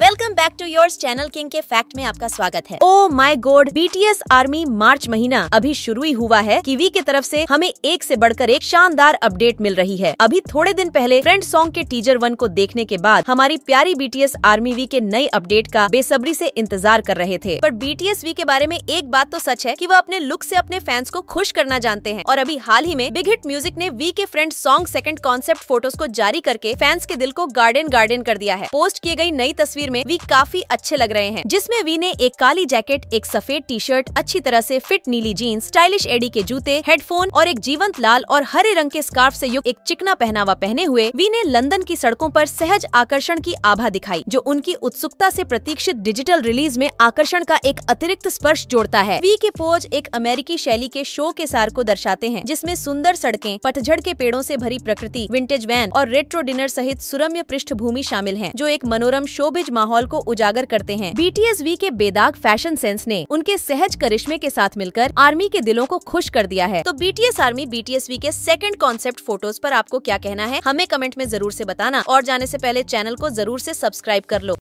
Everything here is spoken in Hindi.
welcome back to your channel king के फैक्ट में आपका स्वागत है O B T BTS army March महीना अभी शुरू ही हुआ है कीवी की तरफ से हमें एक से बढ़कर एक शानदार अपडेट मिल रही है अभी थोड़े दिन पहले फ्रेंड सॉन्ग के टीजर वन को देखने के बाद हमारी प्यारी बीटीएस आर्मी वी के नए अपडेट का बेसब्री से इंतजार कर रहे थे पर बीटीएस वी के बारे में एक बात तो सच है की वो अपने लुक ऐसी अपने फैंस को खुश करना जानते हैं और अभी हाल ही में बिग हिट म्यूजिक ने वी के friend song second concept photos को जारी करके फैंस के दिल को गार्डन गार्डन कर दिया है पोस्ट की गई नई तस्वीर तस्वीर में वी काफी अच्छे लग रहे हैं जिसमे वी ने एक काली जैकेट एक सफेद टी शर्ट अच्छी तरह ऐसी फिट नीली जीन्स स्टाइलिश एडी के जूते हेडफोन और एक जीवंत लाल और हरे रंग के स्कार्फ ऐसी युक्त एक चिकना पहनावा पहने हुए वी ने लंदन की सड़कों आरोप सहज आकर्षण की आभा दिखाई जो उनकी उत्सुकता ऐसी प्रतीक्षित डिजिटल रिलीज में आकर्षण का एक अतिरिक्त स्पर्श जोड़ता है वी के पोज एक अमेरिकी शैली के शो के सार को दर्शाते हैं जिसमें सुंदर सड़कें पतझड़ के पेड़ों से भरी प्रकृति विंटेज वैन और रेट्रो डिनर सहित सुरम्य पृष्ठभूमि शामिल हैं, जो एक मनोरम शोभिज माहौल को उजागर करते हैं वी के बेदाग फैशन सेंस ने उनके सहज करिश्मे के साथ मिलकर आर्मी के दिलों को खुश कर दिया है तो बीटीएस आर्मी वी के सेकंड कॉन्सेप्ट फोटोज पर आपको क्या कहना है हमें कमेंट में जरूर से बताना और जाने से पहले चैनल को जरूर से सब्सक्राइब कर लो